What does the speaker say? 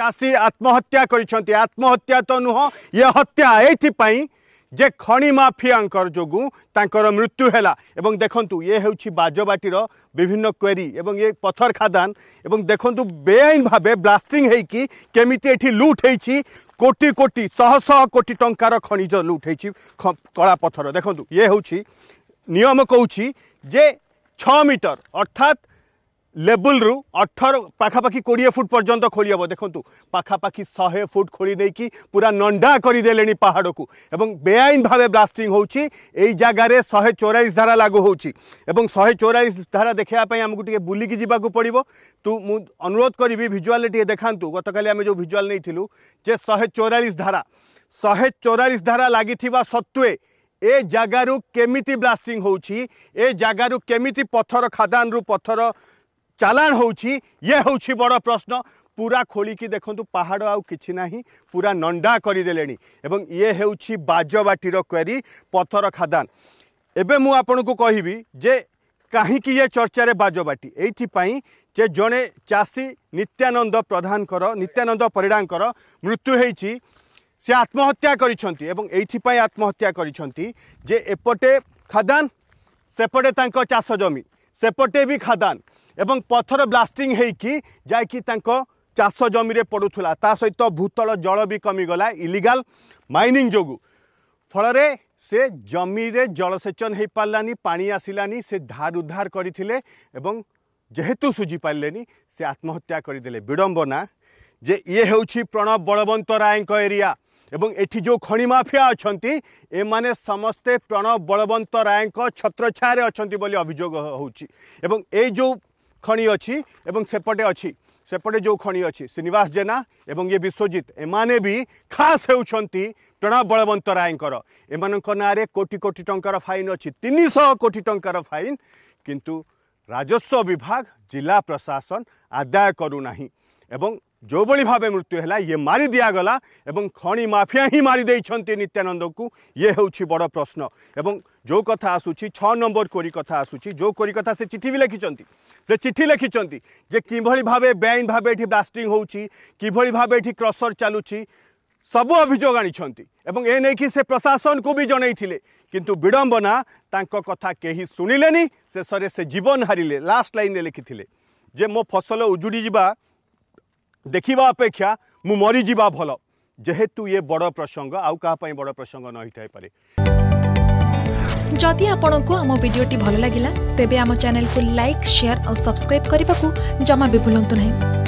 চাষী আত্মহত্যা করেছেন আত্মহত্যা তো নুহ ইয়ে হত্যা এইপাই যে খনি মাফিয়াঙ্কর যোগু তাঁকর মৃত্যু হেলা এবং দেখন্তু ইয়ে হচ্ছে বাজবাটির বিভিন্ন কোয়েরি এবং ইয়ে পথর খাদান এবং দেখন্তু বেআইন ভাবে ব্লাস্টিং হয়েকি কেমিতি এটি লুট হয়েছি কোটি কোটি শহ শহ কোটি টঙ্কার খনিজ লুট হয়েছি কলা পথর দেখন্তু ইয়ে হচ্ছে নিয়ম কৌছি যে ছ মিটর অর্থাৎ লেবুলু অঠর পাখাপাখি কোড়িয়ে ফুট পর্যন্ত খোলি হব দেখুন পাখাপাখি শহে ফুট খোলি নেই পুরা নন্ডা করে করেদেলে পাহাড়কু এবং বেআইন ভাবে ব্লাস্টিং হচ্ছে এই জায়গায় শহে চৌরাইশ ধারা লাগু হচ্ছে এবং শহে চৌরাইশ ধারা দেখা আমি টিকি বুলিকি যা পড়ব তু মু অনুরোধ করবি ভিজুয়াল টিকি দেখা গতকাল আমি যে ভিজুয়াল নিয়েছিল যে শহে চৌরাশ ধারা শহে চৌরাশ ধারা লাগি সত্ত্বে এ জায়গার কেমিতি ব্লাষ্টিং হচ্ছে এ জায়গার কেমিতি পথর খাদানু পথর চালাণ হচ্ছে ইয়ে হচ্ছে বড় প্রশ্ন পুরা খোলিকি দেখুন পাহাড় আউ কিছু না পুরা নন্ডা করিদেলে এবং ইয়ে হচ্ছে বাজবাটির কোয়ারি পথর খাদান এবে মু আপনার কহিবি যে কাহিকি ইয়ে চর্চার বাজবাটি এইপাই যে জনে চাষী নিত্যানন্দ প্রধানকর নিত্যানন্দ পরিড়াঙ্কর মৃত্যু হয়েছি সে আত্মহত্যা করেছেন এবং এইপাই আত্মহত্যা করেছেন যে এপটে খাদান সেপটে তাঁর চাষ জমি সেপটে বি খাদান এবং পথর ব্লাষ্টিং হয়েকি যাইকি কি তাঙ্ক চাষ জমিরে পড়ুলা তা সহ ভূতল জল বি কমিগলা ইলিগাল মাইনিং যোগু ফলরে সে জমিরে জলসেচন হয়ে পারলানি পা আসিলানি সে ধার উদ্ধার করে এবং যেহেতু সুজি পারে সে আত্মহত্যা করে বিড়ম্বনা যে ইয়ে হচ্ছে প্রণব বলবন্ত রায়ঙ্ক এরিয়া এবং এটি যে খনি মাফিয়া অনেক এমানে সমস্তে প্রণব বলবন্ত রায়ঙ্ক ছত্রছায়ারে অনেক অভিযোগ হচ্ছে এবং এই যে ଖଣି ଅଛି ଏବଂ ସେପଟେ ଅଛି ସେପଟେ ଯେଉଁ ଖଣି ଅଛି ଶ୍ରୀନିବାସ ଜେନା ଏବଂ ଇଏ ବିଶ୍ୱଜିତ ଏମାନେ ବି ଖାସ୍ ହେଉଛନ୍ତି ପ୍ରଣବ ବଳବନ୍ତ ରାୟଙ୍କର ଏମାନଙ୍କ ନାଁରେ କୋଟି କୋଟି ଟଙ୍କାର ଫାଇନ୍ ଅଛି ତିନିଶହ କୋଟି ଟଙ୍କାର ଫାଇନ୍ କିନ୍ତୁ ରାଜସ୍ୱ ବିଭାଗ ଜିଲ୍ଲା ପ୍ରଶାସନ ଆଦାୟ କରୁନାହିଁ এবং ଯେଉଁଭଳି ଭାବେ ମୃତ୍ୟୁ ହେଲା ଇଏ ମାରି ଦିଆଗଲା ଏବଂ ଖଣି ମାଫିଆ ହିଁ ମାରି ଦେଇଛନ୍ତି ନିତ୍ୟାନନ୍ଦଙ୍କୁ ଇଏ ହେଉଛି ବଡ଼ ପ୍ରଶ୍ନ ଏବଂ ଯେଉଁ କଥା ଆସୁଛି ଛଅ ନମ୍ବର କୋରି କଥା ଆସୁଛି ଯେଉଁ କୋରି କଥା ସେ ଚିଠି ବି ଲେଖିଛନ୍ତି ସେ ଚିଠି ଲେଖିଛନ୍ତି ଯେ କିଭଳି ଭାବେ ବେଆଇନ ଭାବେ ଏଠି ବ୍ଲାଷ୍ଟିଂ ହେଉଛି କିଭଳି ଭାବେ ଏଠି କ୍ରସର ଚାଲୁଛି ସବୁ ଅଭିଯୋଗ ଆଣିଛନ୍ତି ଏବଂ ଏ ନେଇକି ସେ ପ୍ରଶାସନକୁ ବି ଜଣାଇଥିଲେ କିନ୍ତୁ ବିଡ଼ମ୍ବନା ତାଙ୍କ କଥା କେହି ଶୁଣିଲେନି ଶେଷରେ ସେ ଜୀବନ ହାରିଲେ ଲାଷ୍ଟ ଲାଇନ୍ରେ ଲେଖିଥିଲେ ଯେ ମୋ ଫସଲ ଉଜୁଡ଼ି ଯିବା ଦେଖିବା ଅପେକ୍ଷା ମୁଁ ମରିଯିବା ଭଲ ଯେହେତୁ ଇଏ ବଡ଼ ପ୍ରସଙ୍ଗ ଆଉ କାହା ପାଇଁ ବଡ଼ ପ୍ରସଙ୍ଗ ନ ହେଇଥାଇପାରେ ଯଦି ଆପଣଙ୍କୁ ଆମ ଭିଡ଼ିଓଟି ଭଲ ଲାଗିଲା ତେବେ ଆମ ଚ୍ୟାନେଲକୁ ଲାଇକ୍ ସେୟାର ଆଉ ସବସ୍କ୍ରାଇବ୍ କରିବାକୁ ଜମା ବି ଭୁଲନ୍ତୁ ନାହିଁ